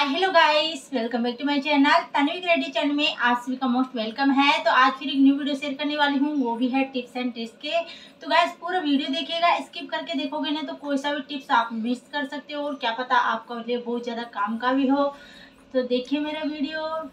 hi hello guys welcome back to my channel Tanvi ready channel में आप सभी का मोस्ट वेलकम है तो आज फिर एक न्यू वीडियो शेयर करने वाली हूँ वो भी है टिप्स एंड ट्रिक्स के तो गाइस पूरा वीडियो देखिएगा स्किप करके देखोगे ना तो कोई सा भी टिप्स आप मिस कर सकते हो और क्या पता आपका लिए बहुत ज़्यादा काम का भी हो तो देखिए मेरा वीडियो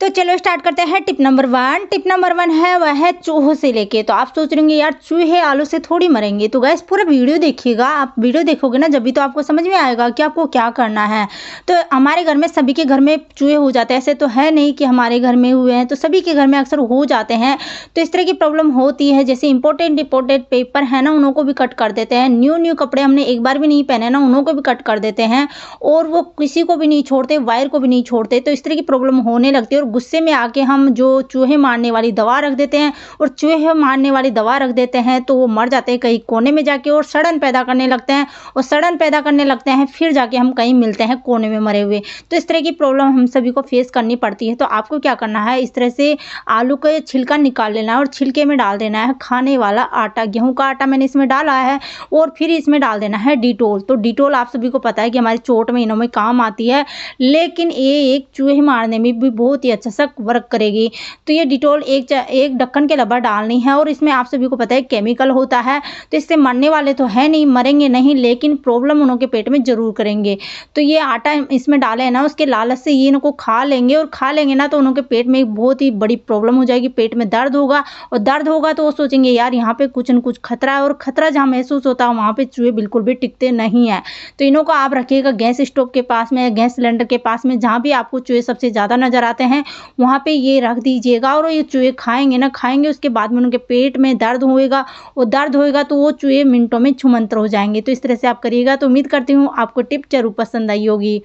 तो चलो स्टार्ट करते हैं tip number one tip number one है वह है चूहों से लेके तो आप सोच रहे यार चूहे आलू से थोड़ी मरेंगे तो गैस पूरा वीडियो देखिएगा आप वीडियो देखोगे ना जब भी तो आपको समझ में आएगा कि आपको क्या करना है तो हमारे घर में सभी के घर में चूहे हो जाते हैं ऐसे तो है नहीं कि हमारे घर में हुए हैं तो सभी के घर में अक्सर हो जाते हैं तो इस तरह की प्रॉब्लम होती है जैसे इंपॉर्टेंट इंपॉर्टेंट पेपर है ना उनको भी कट कर देते हैं न्यू न्यू कपड़े हमने एक बार भी नहीं पहने ना उन्हों को भी कट कर देते हैं और वो किसी को भी नहीं छोड़ते वायर को भी नहीं छोड़ते तो इस तरह की प्रॉब्लम होने लगती है और गुस्से में आके हम जो चूहे मारने वाली दवा रख देते हैं और चूहे मारने वाली दवा रख देते हैं तो वो मर जाते हैं कहीं कोने में जाके और सड़न पैदा करने लगते हैं और सड़न पैदा करने लगते हैं फिर जाके हम कहीं मिलते हैं कोने में मरे हुए तो इस तरह की प्रॉब्लम हम सभी को फेस करनी पड़ती है तो आपको क्या करना है इस तरह से आलू का छिलका निकाल लेना है और छिलके में डाल देना है खाने वाला आटा गेहूँ का आटा मैंने इसमें डाला है और फिर इसमें डाल देना है डिटोल तो डिटोल आप सभी को पता है कि हमारे चोट में में काम आती है लेकिन ये एक चूहे मारने में भी बहुत ही अच्छा सा वर्क करेगी तो ये डिटोल एक एक ढक्कन के लबर डालनी है और इसमें आप सभी को पता है केमिकल होता है तो इससे मरने वाले तो है नहीं मरेंगे नहीं लेकिन प्रॉब्लम उनके पेट में ज़रूर करेंगे तो ये आटा इसमें डाले ना उसके लालच से ये इनको खा लेंगे और खा लेंगे ना तो उनके पेट में एक बहुत ही बड़ी प्रॉब्लम हो जाएगी पेट में दर्द होगा और दर्द होगा तो वो सोचेंगे यार यहाँ पे कुछ न कुछ खतरा है और खतरा जहाँ महसूस होता है वहाँ पे चूहे बिल्कुल भी टिकते नहीं है तो इनको आप रखिएगा गैस स्टोव के पास में गैस सिलेंडर के पास में जहाँ भी आपको चूहे सबसे ज़्यादा नज़र आते हैं वहाँ पे ये रख दीजिएगा और ये चूहे खाएंगे ना खाएंगे उसके बाद में उनके पेट में दर्द होएगा और दर्द होएगा तो वो चूहे मिनटों में छुमंतर हो जाएंगे तो इस तरह से आप करिएगा तो उम्मीद करती हूँ आपको टिप जरूर पसंद आई होगी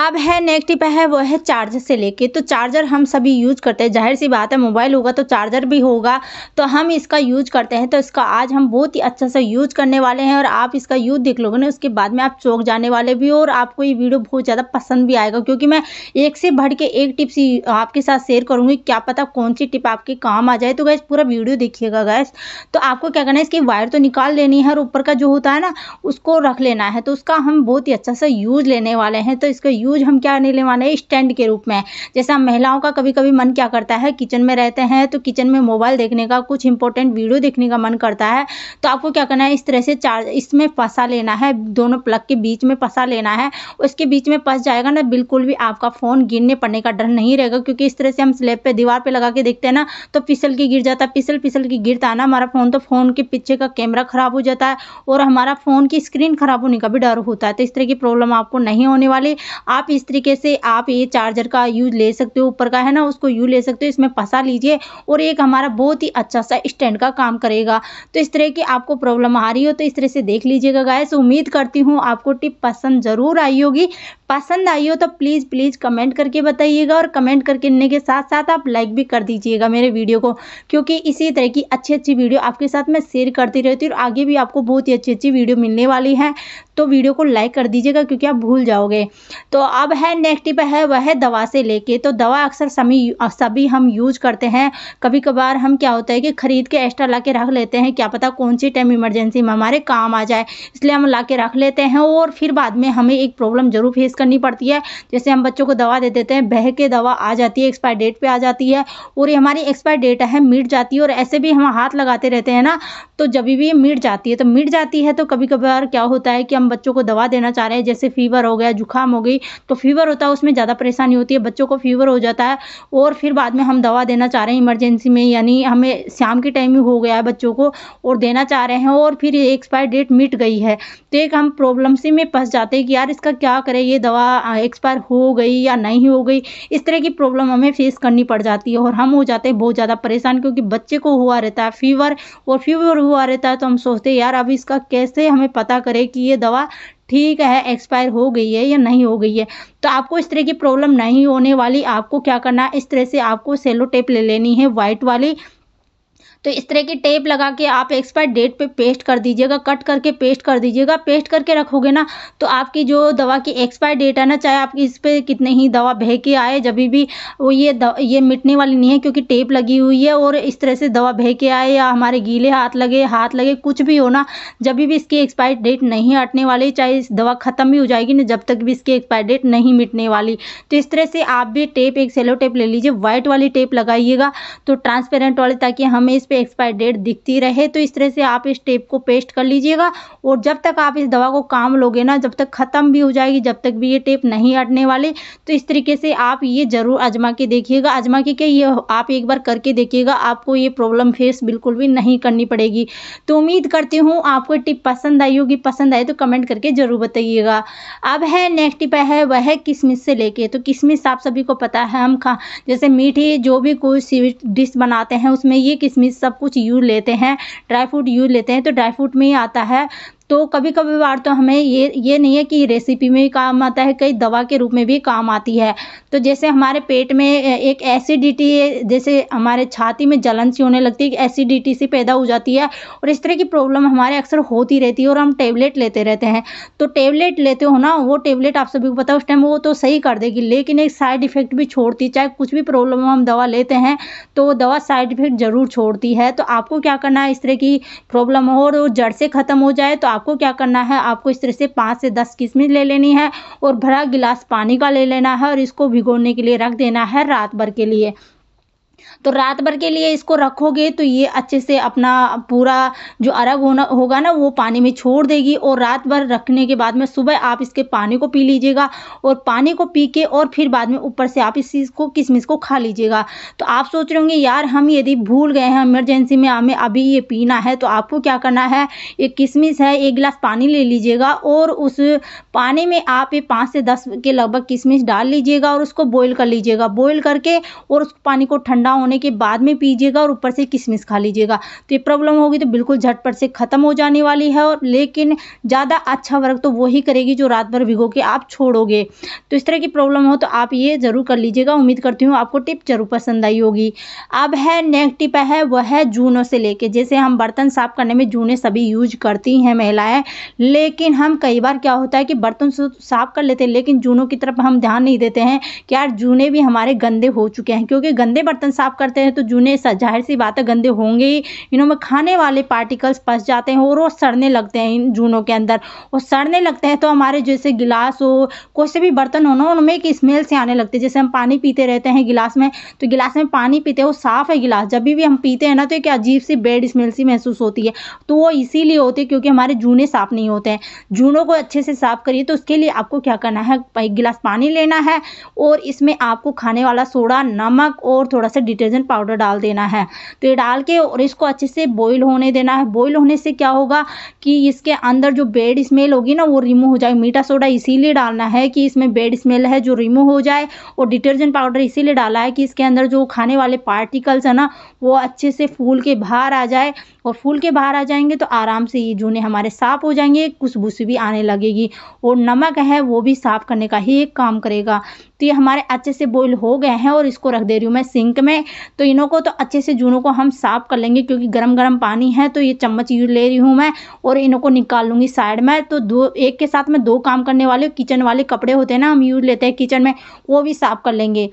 अब है नेक्स्ट टिप है वो है चार्जर से लेके तो चार्जर हम सभी यूज करते हैं जाहिर सी बात है मोबाइल होगा तो चार्जर भी होगा तो हम इसका यूज करते हैं तो इसका आज हम बहुत ही अच्छा सा यूज करने वाले हैं और आप इसका यूज देख लोगे ना उसके बाद में आप चौक जाने वाले भी हो और आपको ये वीडियो बहुत ज़्यादा पसंद भी आएगा क्योंकि मैं एक से बढ़ के एक टिप्स आपके साथ शेयर करूँगी क्या पता कौन सी टिप आपके काम आ जाए तो गैस पूरा वीडियो देखिएगा गैस तो आपको क्या करना है इसकी वायर तो निकाल लेनी है और ऊपर का जो होता है ना उसको रख लेना है तो उसका हम बहुत ही अच्छा सा यूज लेने वाले हैं तो इसका यूज यूज हम क्या लेने वाले हैं स्टैंड के रूप में जैसे हम महिलाओं का कभी कभी मन क्या करता है किचन में रहते हैं तो किचन में मोबाइल देखने का कुछ इंपॉर्टेंट वीडियो देखने का मन करता है तो आपको क्या करना है इस तरह से चार्ज इसमें फंसा लेना है दोनों प्लग के बीच में फंसा लेना है उसके बीच में फंस जाएगा ना बिल्कुल भी आपका फ़ोन गिरने पड़ने का डर नहीं रहेगा क्योंकि इस तरह से हम स्लेब पे दीवार पे लगा के देखते हैं ना तो फिसल के गिर जाता है फिसल फिसल के गिरता है ना हमारा फ़ोन तो फ़ोन के पीछे का कैमरा ख़राब हो जाता है और हमारा फ़ोन की स्क्रीन ख़राब होने का भी डर होता है तो इस तरह की प्रॉब्लम आपको नहीं होने वाली आप आप इस तरीके से आप ये चार्जर का यूज ले सकते हो ऊपर का है ना उसको यू ले सकते हो इसमें फंसा लीजिए और एक हमारा बहुत ही अच्छा सा स्टैंड का काम करेगा तो इस तरह की आपको प्रॉब्लम आ रही हो तो इस तरह से देख लीजिएगा गायस उम्मीद करती हूँ आपको टिप पसंद ज़रूर आई होगी पसंद आई हो तो प्लीज़ प्लीज़ कमेंट करके बताइएगा और कमेंट करके के साथ साथ आप लाइक भी कर दीजिएगा मेरे वीडियो को क्योंकि इसी तरह की अच्छी अच्छी वीडियो आपके साथ मैं शेयर करती रहती हूँ और आगे भी आपको बहुत ही अच्छी अच्छी वीडियो मिलने वाली है तो वीडियो को लाइक कर दीजिएगा क्योंकि आप भूल जाओगे तो तो अब है नेक्स्ट टिप है वह है दवा से लेके तो दवा अक्सर सभी सभी हम यूज करते हैं कभी कभार हम क्या होता है कि ख़रीद के एक्स्ट्रा ला के रख लेते हैं क्या पता कौन सी टाइम इमरजेंसी में हमारे काम आ जाए इसलिए हम ला के रख लेते हैं और फिर बाद में हमें एक प्रॉब्लम ज़रूर फेस करनी पड़ती है जैसे हम बच्चों को दवा दे देते हैं बह के दवा आ जाती है एक्सपायर डेट पर आ जाती है और ये हमारी एक्सपायर डेट है मिट जाती है और ऐसे भी हम हाथ लगाते रहते हैं ना तो जब भी ये मिट जाती है तो मिट जाती है तो कभी कभार क्या होता है कि हम बच्चों को दवा देना चाह रहे हैं जैसे फीवर हो गया जुकाम हो गई तो फीवर होता है उसमें ज़्यादा परेशानी होती है बच्चों को फीवर हो जाता है और फिर बाद में हम दवा देना चाह रहे हैं इमरजेंसी में यानी हमें शाम के टाइम ही हो गया है बच्चों को और देना चाह रहे हैं और फिर एक्सपायर डेट मिट गई है तो एक हम प्रॉब्लम से में फंस जाते हैं कि यार इसका क्या करें ये दवा एक्सपायर हो गई या नहीं हो गई इस तरह की प्रॉब्लम हमें फेस करनी पड़ जाती है और हम हो जाते हैं बहुत ज़्यादा परेशान क्योंकि बच्चे को हुआ रहता है फीवर और फीवर हुआ रहता है तो हम सोचते हैं यार अब इसका कैसे हमें पता करें कि ये दवा ठीक है एक्सपायर हो गई है या नहीं हो गई है तो आपको इस तरह की प्रॉब्लम नहीं होने वाली आपको क्या करना है इस तरह से आपको सेलो टेप ले लेनी है वाइट वाली तो इस तरह की टेप लगा के आप एक्सपायर डेट पे पेस्ट कर दीजिएगा कट करके पेस्ट कर दीजिएगा पेस्ट करके रखोगे ना तो आपकी जो दवा की एक्सपायर डेट है ना चाहे आप इस पर कितने ही दवा बह के आए जब भी वो ये ये मिटने वाली नहीं है क्योंकि टेप लगी हुई है और इस तरह से दवा बह के आए या हमारे गीले हाथ लगे हाथ लगे कुछ भी हो ना जब भी इसकी एक्सपायर डेट नहीं हटने वाली चाहे इस दवा ख़त्म भी हो जाएगी ना जब तक भी इसकी एक्सपायर डेट नहीं मिटने वाली तो इस तरह से आप भी टेप एक सेलो टेप ले लीजिए वाइट वाली टेप लगाइएगा तो ट्रांसपेरेंट वाली ताकि हमें इस पे एक्सपायर डेट दिखती रहे तो इस तरह से आप इस टेप को पेस्ट कर लीजिएगा और जब तक आप इस दवा को काम लोगे ना जब तक ख़त्म भी हो जाएगी जब तक भी ये टेप नहीं हटने वाले तो इस तरीके से आप ये ज़रूर आजमा के देखिएगा आजमा के क्या ये आप एक बार करके देखिएगा आपको ये प्रॉब्लम फेस बिल्कुल भी नहीं करनी पड़ेगी तो उम्मीद करती हूँ आपको टिप पसंद आई होगी पसंद आए तो कमेंट करके ज़रूर बताइएगा अब है नेक्स्ट टिप है वह है किशमिश से लेके तो किशमिश आप सभी को पता है हम खा जैसे मीठी जो भी कोई स्वीट डिश बनाते हैं उसमें ये किशमिश सब कुछ यूज लेते हैं ड्राई फ्रूट यूज लेते हैं तो ड्राई फ्रूट में आता है तो कभी कभी बार तो हमें ये ये नहीं है कि रेसिपी में भी काम आता है कई दवा के रूप में भी काम आती है तो जैसे हमारे पेट में एक एसिडिटी जैसे हमारे छाती में जलन सी होने लगती है एसिडिटी सी पैदा हो जाती है और इस तरह की प्रॉब्लम हमारे अक्सर होती रहती है और हम टेबलेट लेते रहते हैं तो टेबलेट लेते हो ना वो टेबलेट आप सभी को पता है उस टाइम वो तो सही कर देगी लेकिन एक साइड इफेक्ट भी छोड़ती चाहे कुछ भी प्रॉब्लम हम दवा लेते हैं तो वो दवा साइड इफेक्ट ज़रूर छोड़ती है तो आपको क्या करना है इस तरह की प्रॉब्लम हो और जड़ से ख़त्म हो जाए तो आप आपको क्या करना है आपको इस तरह से पाँच से दस किस्में ले लेनी है और भरा गिलास पानी का ले लेना है और इसको भिगोने के लिए रख देना है रात भर के लिए तो रात भर के लिए इसको रखोगे तो ये अच्छे से अपना पूरा जो अरग होना होगा ना वो पानी में छोड़ देगी और रात भर रखने के बाद में सुबह आप इसके पानी को पी लीजिएगा और पानी को पी के और फिर बाद में ऊपर से आप इस चीज़ को किशमिश को खा लीजिएगा तो आप सोच रहे होंगे यार हम यदि भूल गए हैं इमरजेंसी में हमें अभी ये पीना है तो आपको क्या करना है एक किशमिश है एक गिलास पानी ले लीजिएगा और उस पानी में आप ये पाँच से दस के लगभग किशमिश डाल लीजिएगा और उसको बॉयल कर लीजिएगा बॉयल करके और उस पानी को ठंडा ठंडा होने के बाद में पीजिएगा और ऊपर से किशमिश खा लीजिएगा तो ये प्रॉब्लम होगी तो बिल्कुल झटपट से ख़त्म हो जाने वाली है और लेकिन ज़्यादा अच्छा वर्क तो वही करेगी जो रात भर भिगो के आप छोड़ोगे तो इस तरह की प्रॉब्लम हो तो आप ये ज़रूर कर लीजिएगा उम्मीद करती हूँ आपको टिप ज़रूर पसंद आई होगी अब है नेक्स्ट टिप है वह है जूनों से लेके जैसे हम बर्तन साफ करने में जूने सभी यूज करती हैं महिलाएं लेकिन हम कई बार क्या होता है कि बर्तन साफ कर लेते हैं लेकिन जूनों की तरफ हम ध्यान नहीं देते हैं कि यार जूने भी हमारे गंदे हो चुके हैं क्योंकि गंदे बर्तन साफ करते हैं तो जूने जाहिर सी बात है गंदे होंगे ही इन्हों में खाने वाले पार्टिकल्स फंस जाते हैं और वो सड़ने लगते हैं इन जूनों के अंदर और सड़ने लगते हैं तो हमारे जैसे गिलास हो कोई से भी बर्तन हो ना उनमें एक स्मेल से आने लगते हैं जैसे हम पानी पीते रहते हैं गिलास में तो गिलास में पानी पीते हैं वो साफ़ है गिलास जब भी हम पीते हैं ना तो एक अजीब सी बेड स्मेल सी महसूस होती है तो वो इसीलिए होती है क्योंकि हमारे जूने साफ़ नहीं होते हैं जूनों को अच्छे से साफ़ करिए तो उसके लिए आपको क्या करना है एक गिलास पानी लेना है और इसमें आपको खाने वाला सोडा नमक और थोड़ा सा डिटर्जेंट पाउडर डाल देना है तो ये डाल के और इसको अच्छे से बॉईल होने देना है बॉईल होने से क्या होगा कि इसके अंदर जो बेड स्मेल होगी ना वो रिमूव हो जाएगी मीठा सोडा इसीलिए डालना है कि इसमें बेड स्मेल है जो रिमूव हो जाए और डिटर्जेंट पाउडर इसीलिए डाला है कि इसके अंदर जो खाने वाले पार्टिकल्स है ना वो अच्छे से फूल के बाहर आ जाए और फूल के बाहर आ जाएंगे तो आराम से ये जूने हमारे साफ़ हो जाएंगे खुशबू भी आने लगेगी और नमक है वो भी साफ़ करने का ही एक काम करेगा तो ये हमारे अच्छे से बॉयल हो गए हैं और इसको रख दे रही हूँ मैं सिंक में तो इनों को तो अच्छे से जूनों को हम साफ़ कर लेंगे क्योंकि गर्म गर्म पानी है तो ये चम्मच यूज ले रही हूँ मैं और इनों को निकाल लूँगी साइड में तो दो एक के साथ में दो काम करने वाले किचन वाले कपड़े होते हैं ना हम यूज लेते हैं किचन में वो भी साफ़ कर लेंगे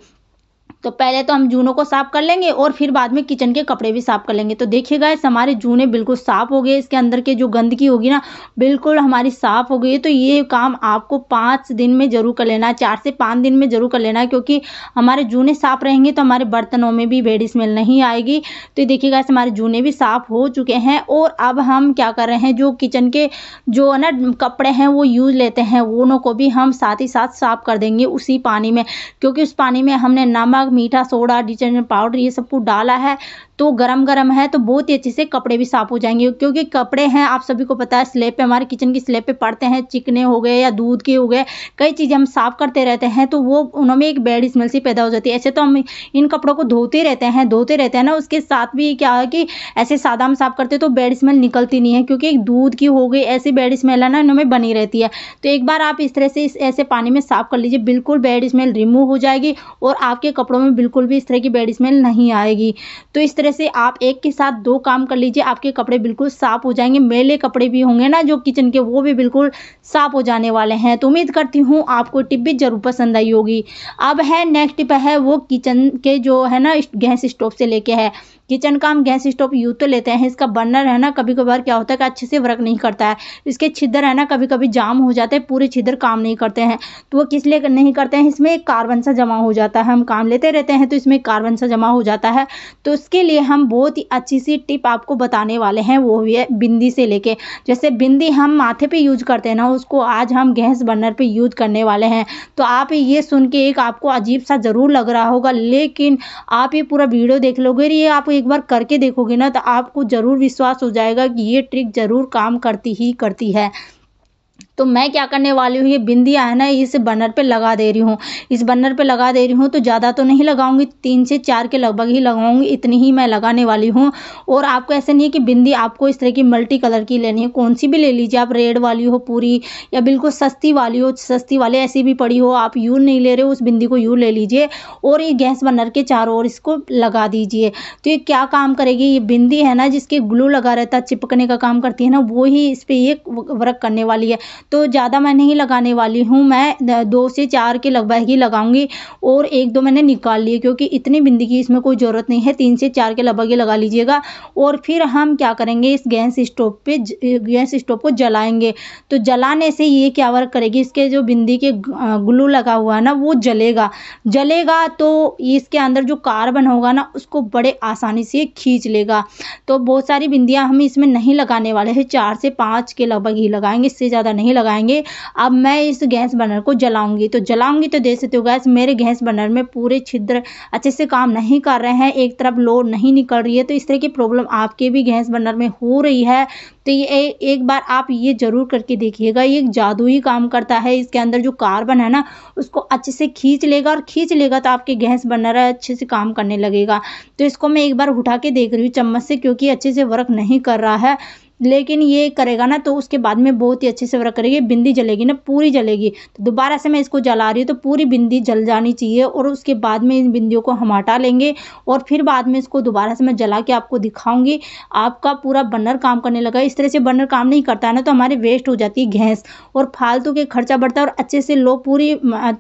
तो पहले तो हम जूनों को साफ़ कर लेंगे और फिर बाद में किचन के कपड़े भी साफ़ कर लेंगे तो देखिएगा इस हमारे जूने बिल्कुल साफ़ हो गए इसके अंदर के जो गंदगी होगी ना बिल्कुल हमारी साफ़ हो गई तो ये काम आपको पाँच दिन में ज़रूर कर लेना है चार से पाँच दिन में ज़रूर कर लेना है क्योंकि हमारे जूने साफ़ रहेंगे तो हमारे बर्तनों में भी बेड स्मेल नहीं आएगी तो देखिएगा इस हमारे जूने भी साफ़ हो चुके हैं और अब हम क्या कर रहे हैं जो किचन के जो है ना कपड़े हैं वो यूज़ लेते हैं उनों को भी हम साथ ही साथ साफ़ कर देंगे उसी पानी में क्योंकि उस पानी में हमने नमक मीठा सोडा डिटर्जेंट पाउडर ये सब कुछ डाला है तो गर्म गर्म है तो बहुत ही अच्छे से कपड़े भी साफ़ हो जाएंगे क्योंकि कपड़े हैं आप सभी को पता है स्लेब पे हमारे किचन की स्लेब पे पड़ते हैं चिकने हो गए या दूध के हो गए कई चीज़ें हम साफ़ करते रहते हैं तो वो उनमें एक बैड स्मेल सी पैदा हो जाती है ऐसे तो हम इन कपड़ों को धोते रहते हैं धोते रहते हैं ना उसके साथ भी क्या है कि ऐसे सादा हम साफ़ करते तो बैड स्मेल निकलती नहीं है क्योंकि एक दूध की हो गई ऐसी बैड स्मेल है ना इनमें बनी रहती है तो एक बार आप इस तरह से इस ऐसे पानी में साफ़ कर लीजिए बिल्कुल बैड स्मेल रिमूव हो जाएगी और आपके कपड़ों में बिल्कुल भी इस तरह की बैड स्मेल नहीं आएगी तो इस तरह तरह से आप एक के साथ दो काम कर लीजिए आपके कपड़े बिल्कुल साफ हो जाएंगे मेले कपड़े भी होंगे ना जो किचन के वो भी बिल्कुल साफ हो जाने वाले हैं तो उम्मीद करती हूँ आपको टिप भी ज़रूर पसंद आई होगी अब है नेक्स्ट टिप है वो किचन के जो है ना गैस स्टोव से लेके है किचन का हम गैस स्टोव यूज तो लेते हैं इसका बर्नर है ना कभी कभार क्या होता है कि अच्छे से वर्क नहीं करता है इसके छिद्र है ना कभी कभी जाम हो जाते हैं पूरे छिद्र काम नहीं करते हैं तो वो किस लिए नहीं करते हैं इसमें एक कार्बन सा जमा हो जाता है हम काम लेते रहते हैं तो इसमें कार्बन सा जमा हो जाता है तो उसके लिए हम बहुत ही अच्छी सी टिप आपको बताने वाले हैं वो भी है बिंदी से लेके जैसे बिंदी हम माथे पर यूज करते हैं ना उसको आज हम गैस बर्नर पर यूज करने वाले हैं तो आप ये सुन के एक आपको अजीब सा ज़रूर लग रहा होगा लेकिन आप ये पूरा वीडियो देख लोगे ये आप एक बार करके देखोगे ना तो आपको ज़रूर विश्वास हो जाएगा कि ये ट्रिक ज़रूर काम करती ही करती है तो मैं क्या करने वाली हूँ ये बिंदिया है ना इस बर्नर पे लगा दे रही हूँ इस बर्नर पे लगा दे रही हूँ तो ज़्यादा तो नहीं लगाऊंगी तीन से चार के लगभग ही लगाऊंगी इतनी ही मैं लगाने वाली हूँ और आपको ऐसा नहीं है कि बिंदी आपको इस तरह की मल्टी कलर की लेनी है कौन सी भी ले लीजिए आप रेड वाली हो पूरी या बिल्कुल सस्ती वाली हो सस्ती वाली ऐसी भी पड़ी हो आप यूँ नहीं ले रहे हो उस बिंदी को यूँ ले लीजिए और ये गैस बर्नर के चारों ओर इसको लगा दीजिए तो ये क्या काम करेगी ये बिंदी है ना जिसके ग्लू लगा रहता है चिपकने का काम करती है ना वो ही इस पर ये वर्क करने वाली है तो ज़्यादा मैं नहीं लगाने वाली हूँ मैं दो से चार के लगभग ही लगाऊंगी और एक दो मैंने निकाल लिए क्योंकि इतनी बिंदी की इसमें कोई ज़रूरत नहीं है तीन से चार के लगभग ही लगा लीजिएगा और फिर हम क्या करेंगे इस गैस स्टोव पे गैस स्टोव को जलाएंगे तो जलाने से ये क्या वर्क करेगी इसके जो बिंदी के ग्लू लगा हुआ है ना वो जलेगा जलेगा तो इसके अंदर जो कार्बन होगा ना उसको बड़े आसानी से खींच लेगा तो बहुत सारी बिंदियाँ हम इसमें नहीं लगाने वाले हैं चार से पाँच के लगभग ही लगाएंगे इससे ज़्यादा नहीं लगाएंगे अब मैं इस गैस बर्नर को जलाऊंगी तो जलाऊंगी तो दे सकते हो गैस मेरे गैस बर्नर में पूरे छिद्र अच्छे से काम नहीं कर रहे हैं एक तरफ लोड नहीं निकल रही है तो इस तरह की प्रॉब्लम आपके भी गैस बर्नर में हो रही है तो ये एक बार आप ये ज़रूर करके देखिएगा ये जादू ही काम करता है इसके अंदर जो कार्बन है ना उसको अच्छे से खींच लेगा और खींच लेगा तो आपके गैस बर्नर अच्छे से काम करने लगेगा तो इसको मैं एक बार उठा के देख रही हूँ चम्मच से क्योंकि अच्छे से वर्क नहीं कर रहा है लेकिन ये करेगा ना तो उसके बाद में बहुत ही अच्छे से वर्क करेगी बिंदी जलेगी ना पूरी जलेगी तो दोबारा से मैं इसको जला रही हूँ तो पूरी बिंदी जल जानी चाहिए और उसके बाद में इन बिंदियों को हम हटा लेंगे और फिर बाद में इसको दोबारा से मैं जला के आपको दिखाऊंगी आपका पूरा बनर काम करने लगा इस तरह से बनर काम नहीं करता है ना तो हमारी वेस्ट हो जाती है गैस और फालतू के खर्चा बढ़ता है और अच्छे से लो पूरी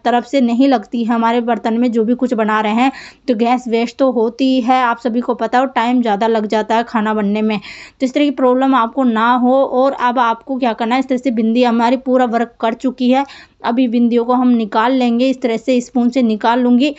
तरफ से नहीं लगती है हमारे बर्तन में जो भी कुछ बना रहे हैं तो गैस वेस्ट तो होती है आप सभी को पता है और टाइम ज़्यादा लग जाता है खाना बनने में तो इस तरह की प्रॉब्लम आप आपको ना हो और अब आपको क्या करना है इस तरह से बिंदी हमारी पूरा वर्क कर चुकी है अभी बिंदियों को हम निकाल लेंगे इस तरह से स्पून से निकाल लूँगी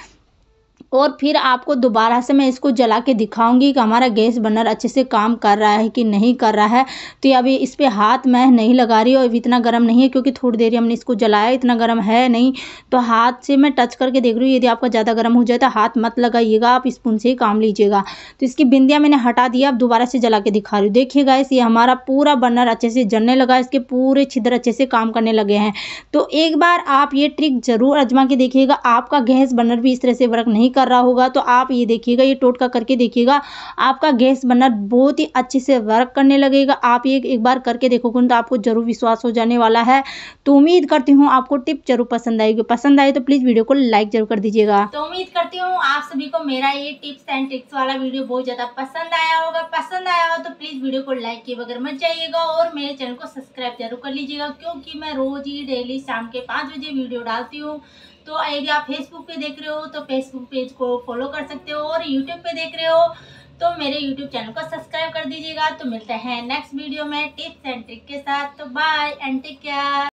और फिर आपको दोबारा से मैं इसको जला के दिखाऊंगी कि हमारा गैस बर्नर अच्छे से काम कर रहा है कि नहीं कर रहा है तो अभी इस पर हाथ मैं नहीं लगा रही और इतना गर्म नहीं है क्योंकि थोड़ी देर हमने इसको जलाया इतना गर्म है नहीं तो हाथ से मैं टच करके देख रही हूँ यदि आपका ज़्यादा गर्म हो जाए तो हाथ मत लगाइएगा आप स्पून से ही काम लीजिएगा तो इसकी बिंदिया मैंने हटा दिया आप दोबारा से जला के दिखा रही हूँ देखिएगा इस ये हमारा पूरा बर्नर अच्छे से जलने लगा इसके पूरे छिद्र अच्छे से काम करने लगे हैं तो एक बार आप ये ट्रिक ज़रूर आजमा के देखिएगा आपका गैस बर्नर भी इस तरह से वर्क नहीं कर रहा होगा तो आप ये देखिएगा ये टोटका करके देखिएगा आपका गैस बर्नर बहुत ही अच्छे से वर्क करने लगेगा आप ये एक बार करके देखोगे तो आपको जरूर विश्वास हो जाने वाला है तो उम्मीद करती हूँ आपको टिप जरूर पसंद आएगी पसंद आए तो प्लीज़ वीडियो को लाइक जरूर कर दीजिएगा तो उम्मीद करती हूँ आप सभी को मेरा ये टिप्स एंड ट्रिक्स वाला वीडियो बहुत ज़्यादा पसंद आया होगा पसंद आया हो तो प्लीज़ वीडियो को लाइक किए बगैर मत जाइएगा और मेरे चैनल को सब्सक्राइब जरूर कर लीजिएगा क्योंकि मैं रोज़ ही डेली शाम के पाँच बजे वीडियो डालती हूँ तो यदि आप फेसबुक पे देख रहे हो तो फेसबुक पेज को फॉलो कर सकते हो और यूट्यूब पे देख रहे हो तो मेरे यूट्यूब चैनल को सब्सक्राइब कर दीजिएगा तो मिलते हैं नेक्स्ट वीडियो में टिप्स एंड ट्रिक के साथ तो बाय एंड टेक केयर